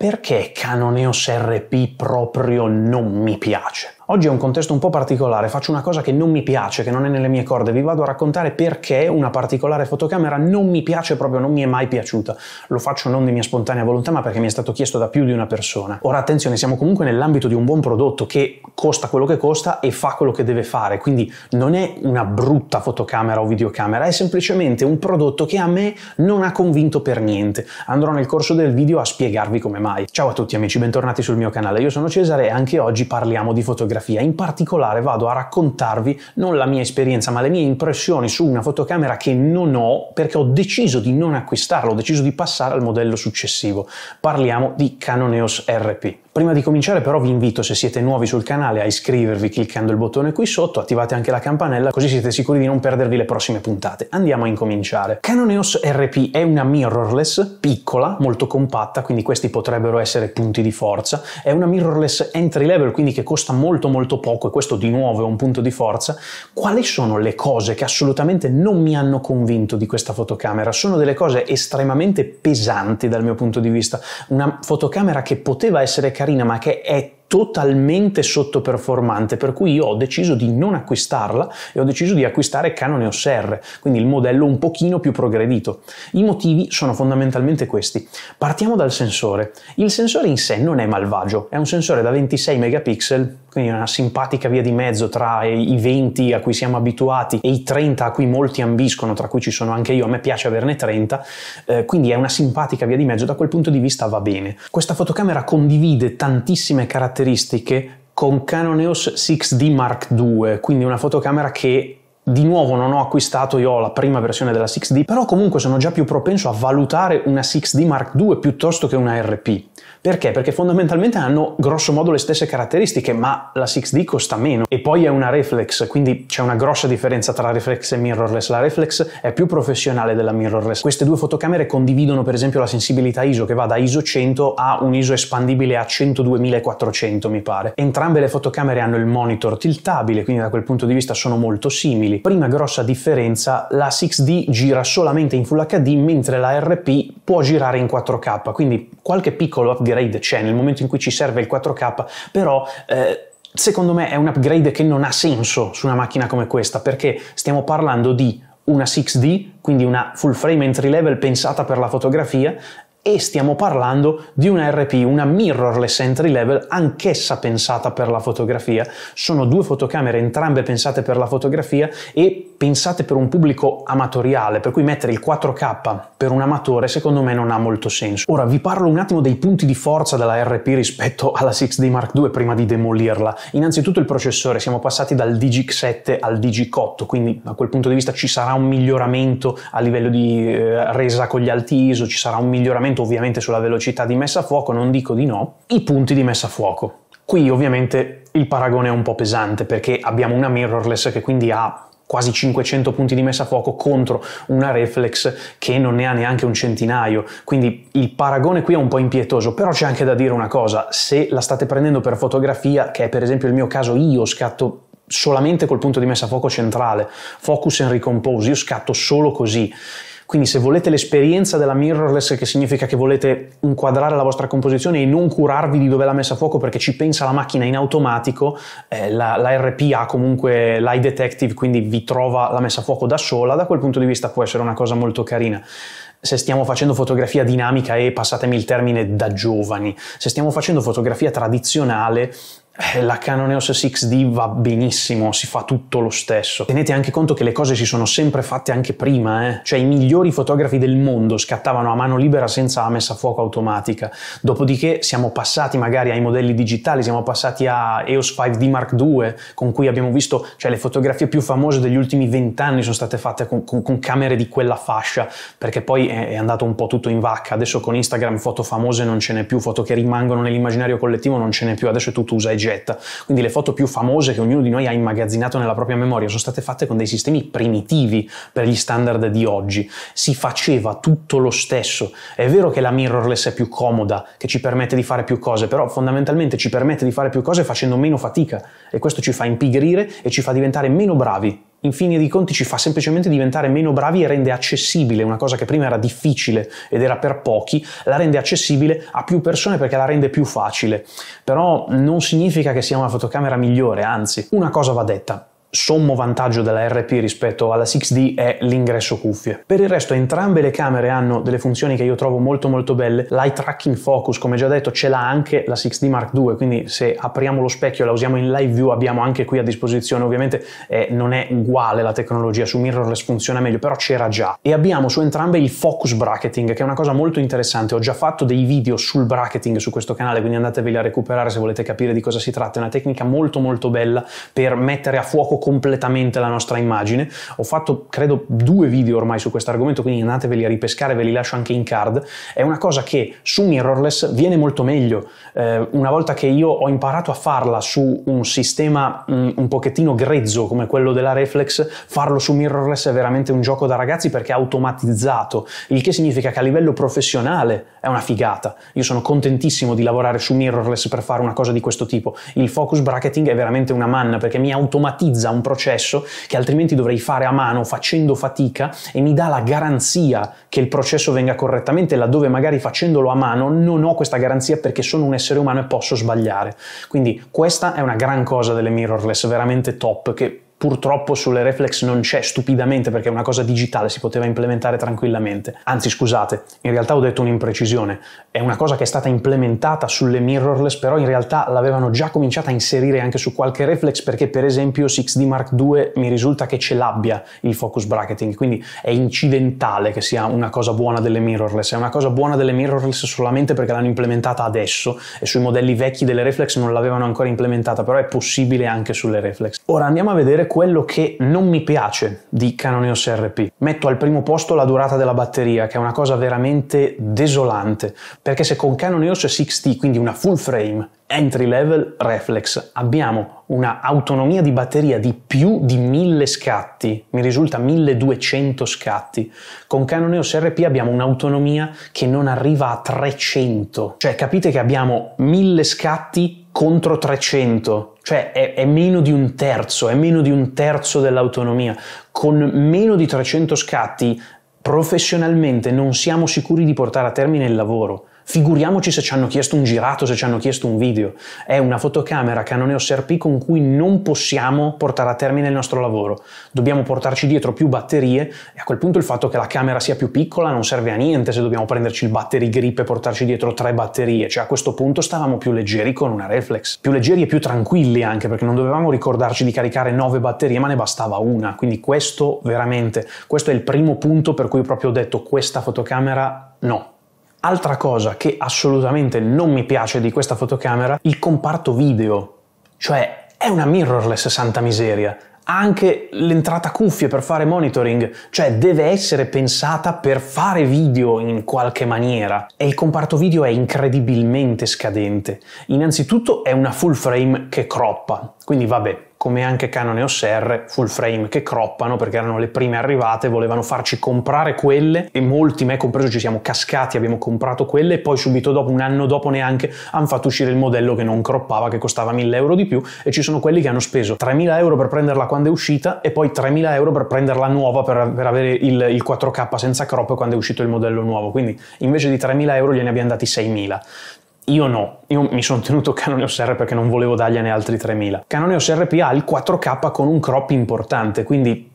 perché Canoneos RP proprio non mi piace? Oggi è un contesto un po' particolare, faccio una cosa che non mi piace, che non è nelle mie corde, vi vado a raccontare perché una particolare fotocamera non mi piace proprio, non mi è mai piaciuta. Lo faccio non di mia spontanea volontà, ma perché mi è stato chiesto da più di una persona. Ora attenzione, siamo comunque nell'ambito di un buon prodotto che costa quello che costa e fa quello che deve fare, quindi non è una brutta fotocamera o videocamera, è semplicemente un prodotto che a me non ha convinto per niente. Andrò nel corso del video a spiegarvi come mai. Ciao a tutti amici, bentornati sul mio canale, io sono Cesare e anche oggi parliamo di fotografia fotografia. In particolare vado a raccontarvi non la mia esperienza, ma le mie impressioni su una fotocamera che non ho perché ho deciso di non acquistarla, ho deciso di passare al modello successivo. Parliamo di Canon EOS RP. Prima di cominciare però vi invito, se siete nuovi sul canale, a iscrivervi cliccando il bottone qui sotto, attivate anche la campanella così siete sicuri di non perdervi le prossime puntate. Andiamo a incominciare. Canon EOS RP è una mirrorless piccola, molto compatta, quindi questi potrebbero essere punti di forza. È una mirrorless entry level, quindi che costa molto molto poco e questo di nuovo è un punto di forza. Quali sono le cose che assolutamente non mi hanno convinto di questa fotocamera? Sono delle cose estremamente pesanti dal mio punto di vista. Una fotocamera che poteva essere carina ma che è totalmente sottoperformante, per cui io ho deciso di non acquistarla e ho deciso di acquistare Canon EOS R, quindi il modello un pochino più progredito. I motivi sono fondamentalmente questi. Partiamo dal sensore. Il sensore in sé non è malvagio, è un sensore da 26 megapixel, quindi una simpatica via di mezzo tra i 20 a cui siamo abituati e i 30 a cui molti ambiscono, tra cui ci sono anche io, a me piace averne 30, eh, quindi è una simpatica via di mezzo, da quel punto di vista va bene. Questa fotocamera condivide tantissime caratteristiche caratteristiche con Canoneos 6D Mark II, quindi una fotocamera che di nuovo non ho acquistato io la prima versione della 6D, però comunque sono già più propenso a valutare una 6D Mark II piuttosto che una RP. Perché? Perché fondamentalmente hanno grosso modo le stesse caratteristiche, ma la 6D costa meno e poi è una reflex, quindi c'è una grossa differenza tra reflex e mirrorless. La reflex è più professionale della mirrorless. Queste due fotocamere condividono per esempio la sensibilità ISO che va da ISO 100 a un ISO espandibile a 102400 mi pare. Entrambe le fotocamere hanno il monitor tiltabile, quindi da quel punto di vista sono molto simili. Prima grossa differenza, la 6D gira solamente in Full HD, mentre la RP può girare in 4K, quindi qualche piccolo upgrade c'è nel momento in cui ci serve il 4K, però... Eh, secondo me è un upgrade che non ha senso su una macchina come questa perché stiamo parlando di una 6D, quindi una full frame entry level pensata per la fotografia, e stiamo parlando di una RP, una mirrorless entry level, anch'essa pensata per la fotografia. Sono due fotocamere entrambe pensate per la fotografia e pensate per un pubblico amatoriale, per cui mettere il 4K per un amatore secondo me non ha molto senso. Ora vi parlo un attimo dei punti di forza della RP rispetto alla 6D Mark II prima di demolirla. Innanzitutto il processore, siamo passati dal DigiX 7 al DigiX 8, quindi da quel punto di vista ci sarà un miglioramento a livello di eh, resa con gli alti ISO, ci sarà un miglioramento ragionamento ovviamente sulla velocità di messa a fuoco, non dico di no, i punti di messa a fuoco. Qui ovviamente il paragone è un po' pesante perché abbiamo una mirrorless che quindi ha quasi 500 punti di messa a fuoco contro una reflex che non ne ha neanche un centinaio, quindi il paragone qui è un po' impietoso, però c'è anche da dire una cosa, se la state prendendo per fotografia, che è per esempio il mio caso, io scatto solamente col punto di messa a fuoco centrale, focus and recompose, io scatto solo così, quindi se volete l'esperienza della mirrorless, che significa che volete inquadrare la vostra composizione e non curarvi di dove l'ha messa a fuoco perché ci pensa la macchina in automatico, eh, la, la RP comunque l'eye detective, quindi vi trova la messa a fuoco da sola, da quel punto di vista può essere una cosa molto carina se stiamo facendo fotografia dinamica e passatemi il termine da giovani, se stiamo facendo fotografia tradizionale, eh, la Canon EOS 6D va benissimo, si fa tutto lo stesso. Tenete anche conto che le cose si sono sempre fatte anche prima, eh? cioè i migliori fotografi del mondo scattavano a mano libera senza messa a fuoco automatica. Dopodiché siamo passati magari ai modelli digitali, siamo passati a EOS 5D Mark II, con cui abbiamo visto, cioè le fotografie più famose degli ultimi vent'anni sono state fatte con, con, con, camere di quella fascia, perché poi è, è andato un po' tutto in vacca. Adesso con Instagram foto famose non ce n'è più, foto che rimangono nell'immaginario collettivo non ce n'è più, adesso tu usa jet. Quindi le foto più famose che ognuno di noi ha immagazzinato nella propria memoria sono state fatte con dei sistemi primitivi per gli standard di oggi. Si faceva tutto lo stesso. È vero che la mirrorless è più comoda, che ci permette di fare più cose, però fondamentalmente ci permette di fare più cose facendo meno fatica e questo ci fa impigrire e ci fa diventare meno bravi in fin dei conti ci fa semplicemente diventare meno bravi e rende accessibile una cosa che prima era difficile ed era per pochi, la rende accessibile a più persone perché la rende più facile. Però non significa che sia una fotocamera migliore, anzi, una cosa va detta, sommo vantaggio della RP rispetto alla 6D è l'ingresso cuffie. Per il resto entrambe le camere hanno delle funzioni che io trovo molto molto belle. L'eye tracking focus, come già detto, ce l'ha anche la 6D Mark II, quindi se apriamo lo specchio e la usiamo in live view abbiamo anche qui a disposizione. Ovviamente eh, non è uguale la tecnologia, su mirrorless funziona meglio, però c'era già. E abbiamo su entrambe il focus bracketing, che è una cosa molto interessante. Ho già fatto dei video sul bracketing su questo canale, quindi andateveli a recuperare se volete capire di cosa si tratta. È una tecnica molto molto bella per mettere a fuoco completamente la nostra immagine. Ho fatto, credo, due video ormai su questo argomento, quindi andateveli a ripescare, ve li lascio anche in card. È una cosa che su mirrorless viene molto meglio. Eh, una volta che io ho imparato a farla su un sistema mh, mm, un pochettino grezzo come quello della reflex, farlo su mirrorless è veramente un gioco da ragazzi perché è automatizzato, il che significa che a livello professionale è una figata. Io sono contentissimo di lavorare su mirrorless per fare una cosa di questo tipo. Il focus bracketing è veramente una manna perché mi automatizza un processo che altrimenti dovrei fare a mano facendo fatica e mi dà la garanzia che il processo venga correttamente laddove magari facendolo a mano non ho questa garanzia perché sono un essere umano e posso sbagliare. Quindi questa è una gran cosa delle mirrorless, veramente top che purtroppo sulle reflex non c'è stupidamente perché è una cosa digitale, si poteva implementare tranquillamente. Anzi, scusate, in realtà ho detto un'imprecisione, è una cosa che è stata implementata sulle mirrorless, però in realtà l'avevano già cominciata a inserire anche su qualche reflex perché per esempio 6D Mark II mi risulta che ce l'abbia il focus bracketing, quindi è incidentale che sia una cosa buona delle mirrorless, è una cosa buona delle mirrorless solamente perché l'hanno implementata adesso e sui modelli vecchi delle reflex non l'avevano ancora implementata, però è possibile anche sulle reflex. Ora andiamo a vedere quello che non mi piace di Canon EOS RP. Metto al primo posto la durata della batteria, che è una cosa veramente desolante, perché se con Canon EOS 6T, quindi una full frame, entry level reflex, abbiamo una autonomia di batteria di più di 1000 scatti, mi risulta 1200 scatti. Con Canon EOS RP abbiamo un'autonomia che non arriva a 300, cioè capite che abbiamo 1000 scatti contro 300, cioè è, è, meno di un terzo, è meno di un terzo dell'autonomia. Con meno di 300 scatti professionalmente non siamo sicuri di portare a termine il lavoro. Figuriamoci se ci hanno chiesto un girato, se ci hanno chiesto un video. È una fotocamera Canon EOS RP con cui non possiamo portare a termine il nostro lavoro. Dobbiamo portarci dietro più batterie e a quel punto il fatto che la camera sia più piccola non serve a niente se dobbiamo prenderci il battery grip e portarci dietro tre batterie. Cioè a questo punto stavamo più leggeri con una reflex. Più leggeri e più tranquilli anche perché non dovevamo ricordarci di caricare nove batterie ma ne bastava una. Quindi questo veramente, questo è il primo punto per cui proprio ho detto questa fotocamera no, Altra cosa che assolutamente non mi piace di questa fotocamera, il comparto video, cioè è una mirrorless santa miseria. Ha anche l'entrata cuffie per fare monitoring, cioè deve essere pensata per fare video in qualche maniera. E il comparto video è incredibilmente scadente. Innanzitutto è una full frame che croppa, quindi vabbè, come anche Canon EOS R full frame che croppano perché erano le prime arrivate, volevano farci comprare quelle e molti, me compreso, ci siamo cascati, abbiamo comprato quelle e poi subito dopo, un anno dopo neanche, hanno fatto uscire il modello che non croppava, che costava 1000 euro di più e ci sono quelli che hanno speso 3000 euro per prenderla quando è uscita e poi 3000 euro per prenderla nuova per, per avere il, il, 4K senza crop quando è uscito il modello nuovo, quindi invece di 3000 euro gliene abbiamo dati 6000. Io no, io mi sono tenuto Canon EOS R perché non volevo dargliene altri 3000. Canon EOS RP ha il 4K con un crop importante, quindi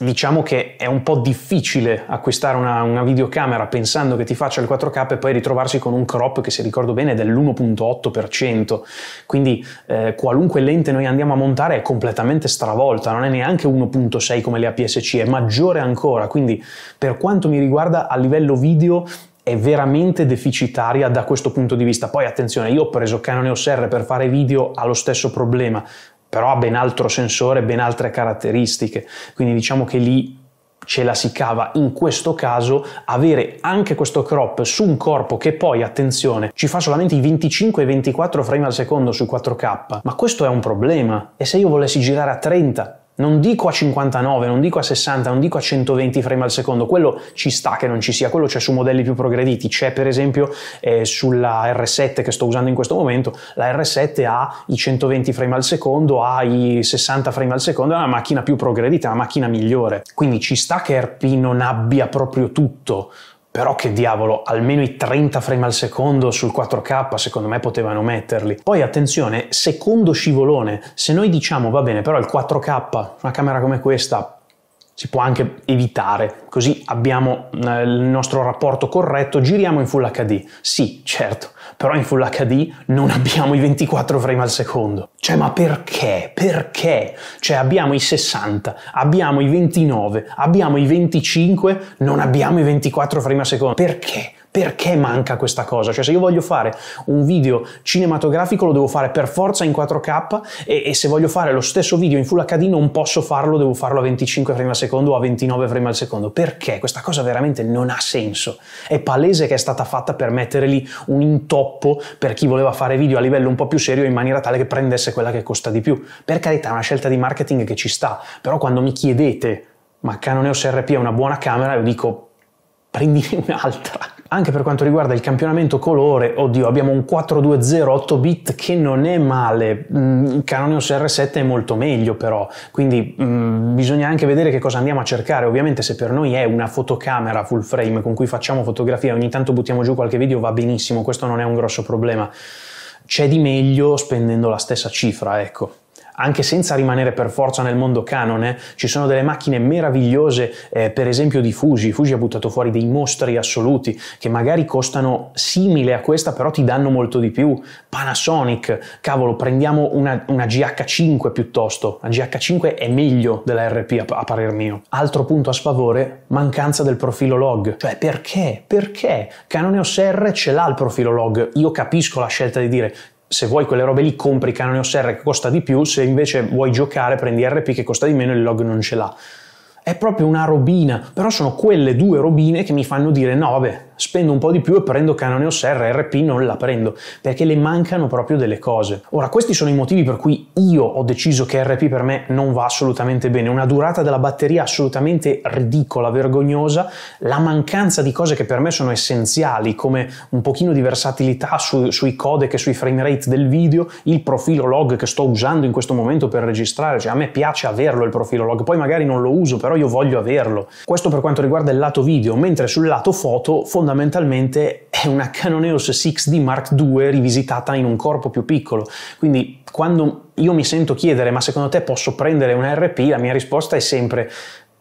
diciamo che è un po' difficile acquistare una, una, videocamera pensando che ti faccia il 4K e poi ritrovarsi con un crop che se ricordo bene è dell'1.8%, quindi eh, qualunque lente noi andiamo a montare è completamente stravolta, non è neanche 1.6 come le APS-C, è maggiore ancora, quindi per quanto mi riguarda a livello video è veramente deficitaria da questo punto di vista. Poi attenzione, io ho preso Canon EOS R per fare video, allo stesso problema, però ha ben altro sensore, ben altre caratteristiche, quindi diciamo che lì ce la si cava in questo caso avere anche questo crop su un corpo che poi attenzione ci fa solamente i 25 e 24 frame al secondo su 4k ma questo è un problema e se io volessi girare a 30 non dico a 59, non dico a 60, non dico a 120 frame al secondo, quello ci sta che non ci sia, quello c'è su modelli più progrediti, c'è per esempio eh, sulla R7 che sto usando in questo momento, la R7 ha i 120 frame al secondo, ha i 60 frame al secondo, è una macchina più progredita, è una macchina migliore, quindi ci sta che RP non abbia proprio tutto, però che diavolo, almeno i 30 frame al secondo sul 4K secondo me potevano metterli. Poi attenzione, secondo scivolone, se noi diciamo va bene, però il 4K, una camera come questa si può anche evitare, così abbiamo eh, il nostro rapporto corretto, giriamo in Full HD. Sì, certo, però in Full HD non abbiamo i 24 frame al secondo. Cioè, ma perché? Perché? Cioè, abbiamo i 60, abbiamo i 29, abbiamo i 25, non abbiamo i 24 frame al secondo. Perché? Perché manca questa cosa? Cioè se io voglio fare un video cinematografico lo devo fare per forza in 4K e, e se voglio fare lo stesso video in Full HD non posso farlo, devo farlo a 25 frame al secondo o a 29 frame al secondo. Perché? Questa cosa veramente non ha senso. È palese che è stata fatta per mettere lì un intoppo per chi voleva fare video a livello un po' più serio in maniera tale che prendesse quella che costa di più. Per carità, è una scelta di marketing che ci sta, però quando mi chiedete ma Canon EOS RP è una buona camera, io dico prendine un'altra anche per quanto riguarda il campionamento colore, oddio, abbiamo un 420 8 bit che non è male. Il mm, Canon EOS R7 è molto meglio però, quindi mm, bisogna anche vedere che cosa andiamo a cercare. Ovviamente se per noi è una fotocamera full frame con cui facciamo fotografia, ogni tanto buttiamo giù qualche video va benissimo, questo non è un grosso problema. C'è di meglio spendendo la stessa cifra, ecco anche senza rimanere per forza nel mondo canone, ci sono delle macchine meravigliose, eh, per esempio di Fuji. Fuji ha buttato fuori dei mostri assoluti che magari costano simile a questa, però ti danno molto di più. Panasonic, cavolo, prendiamo una, una GH5 piuttosto. La GH5 è meglio della RP a, a parer mio. Altro punto a sfavore, mancanza del profilo log. Cioè, perché? Perché? Canone OSR ce l'ha il profilo log. Io capisco la scelta di dire se vuoi quelle robe lì compri canone OSR che costa di più, se invece vuoi giocare prendi RP che costa di meno e il log non ce l'ha è proprio una robina, però sono quelle due robine che mi fanno dire no, vabbè, spendo un po' di più e prendo Canoneos R, RP non la prendo, perché le mancano proprio delle cose. Ora, questi sono i motivi per cui io ho deciso che RP per me non va assolutamente bene, una durata della batteria assolutamente ridicola, vergognosa, la mancanza di cose che per me sono essenziali, come un pochino di versatilità su, sui codec e sui frame rate del video, il profilo log che sto usando in questo momento per registrare, cioè a me piace averlo il profilo log, poi magari non lo uso, però io voglio averlo. Questo per quanto riguarda il lato video, mentre sul lato foto fondamentalmente è una Canon EOS 6D Mark II rivisitata in un corpo più piccolo. Quindi quando io mi sento chiedere ma secondo te posso prendere una RP, la mia risposta è sempre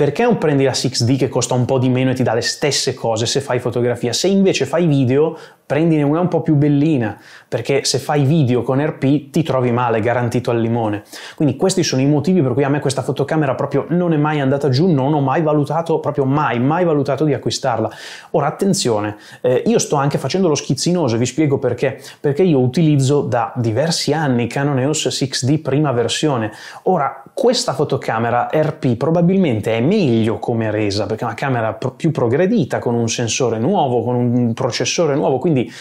perché non prendi la 6D che costa un po' di meno e ti dà le stesse cose se fai fotografia? Se invece fai video, prendine una un po' più bellina, perché se fai video con RP ti trovi male, garantito al limone. Quindi questi sono i motivi per cui a me questa fotocamera proprio non è mai andata giù, non ho mai valutato, proprio mai, mai valutato di acquistarla. Ora attenzione, eh, io sto anche facendo lo schizzinoso, vi spiego perché, perché io utilizzo da diversi anni Canon EOS 6D prima versione. Ora, questa fotocamera RP probabilmente è meglio come resa, perché è una camera più progredita, con un sensore nuovo, con un processore nuovo, quindi quindi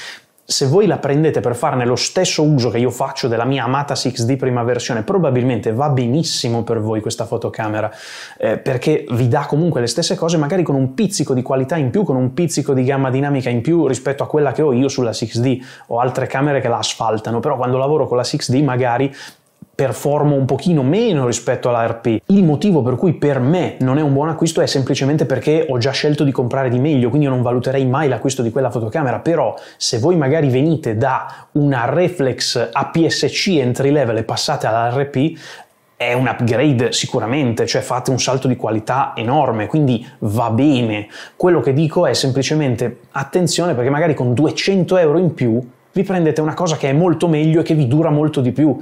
se voi la prendete per farne lo stesso uso che io faccio della mia amata 6D prima versione, probabilmente va benissimo per voi questa fotocamera, eh, perché vi dà comunque le stesse cose, magari con un pizzico di qualità in più, con un pizzico di gamma dinamica in più rispetto a quella che ho io sulla 6D Ho altre camere che la asfaltano, però quando lavoro con la 6D magari performo un pochino meno rispetto all'ARP. Il motivo per cui per me non è un buon acquisto è semplicemente perché ho già scelto di comprare di meglio, quindi io non valuterei mai l'acquisto di quella fotocamera, però se voi magari venite da una reflex APS-C entry level e passate all'ARP, è un upgrade sicuramente, cioè fate un salto di qualità enorme, quindi va bene. Quello che dico è semplicemente attenzione perché magari con 200 euro in più vi prendete una cosa che è molto meglio e che vi dura molto di più.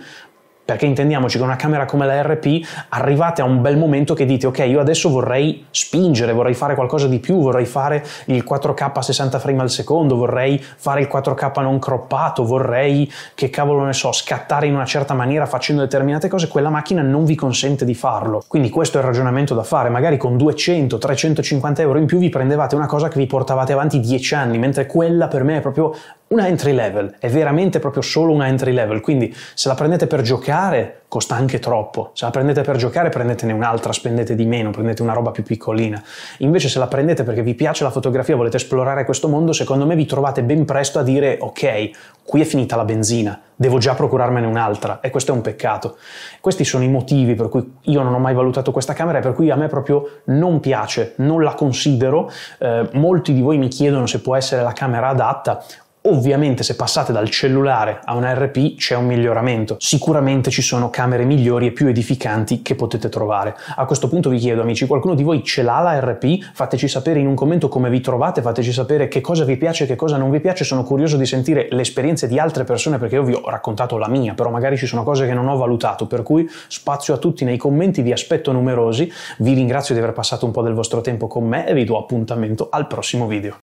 Perché intendiamoci che una camera come la RP arrivate a un bel momento che dite ok io adesso vorrei spingere, vorrei fare qualcosa di più, vorrei fare il 4K a 60 frame al secondo, vorrei fare il 4K non croppato, vorrei che cavolo ne so scattare in una certa maniera facendo determinate cose, quella macchina non vi consente di farlo. Quindi questo è il ragionamento da fare, magari con 200-350 euro in più vi prendevate una cosa che vi portavate avanti 10 anni, mentre quella per me è proprio una entry level, è veramente proprio solo una entry level, quindi se la prendete per giocare costa anche troppo, se la prendete per giocare prendetene un'altra, spendete di meno, prendete una roba più piccolina, invece se la prendete perché vi piace la fotografia, volete esplorare questo mondo, secondo me vi trovate ben presto a dire ok, qui è finita la benzina, devo già procurarmene un'altra e questo è un peccato. Questi sono i motivi per cui io non ho mai valutato questa camera e per cui a me proprio non piace, non la considero, eh, molti di voi mi chiedono se può essere la camera adatta, Ovviamente se passate dal cellulare a una RP c'è un miglioramento, sicuramente ci sono camere migliori e più edificanti che potete trovare. A questo punto vi chiedo amici, qualcuno di voi ce l'ha la RP? Fateci sapere in un commento come vi trovate, fateci sapere che cosa vi piace e che cosa non vi piace, sono curioso di sentire le esperienze di altre persone perché io vi ho raccontato la mia, però magari ci sono cose che non ho valutato, per cui spazio a tutti nei commenti, vi aspetto numerosi, vi ringrazio di aver passato un po' del vostro tempo con me e vi do appuntamento al prossimo video.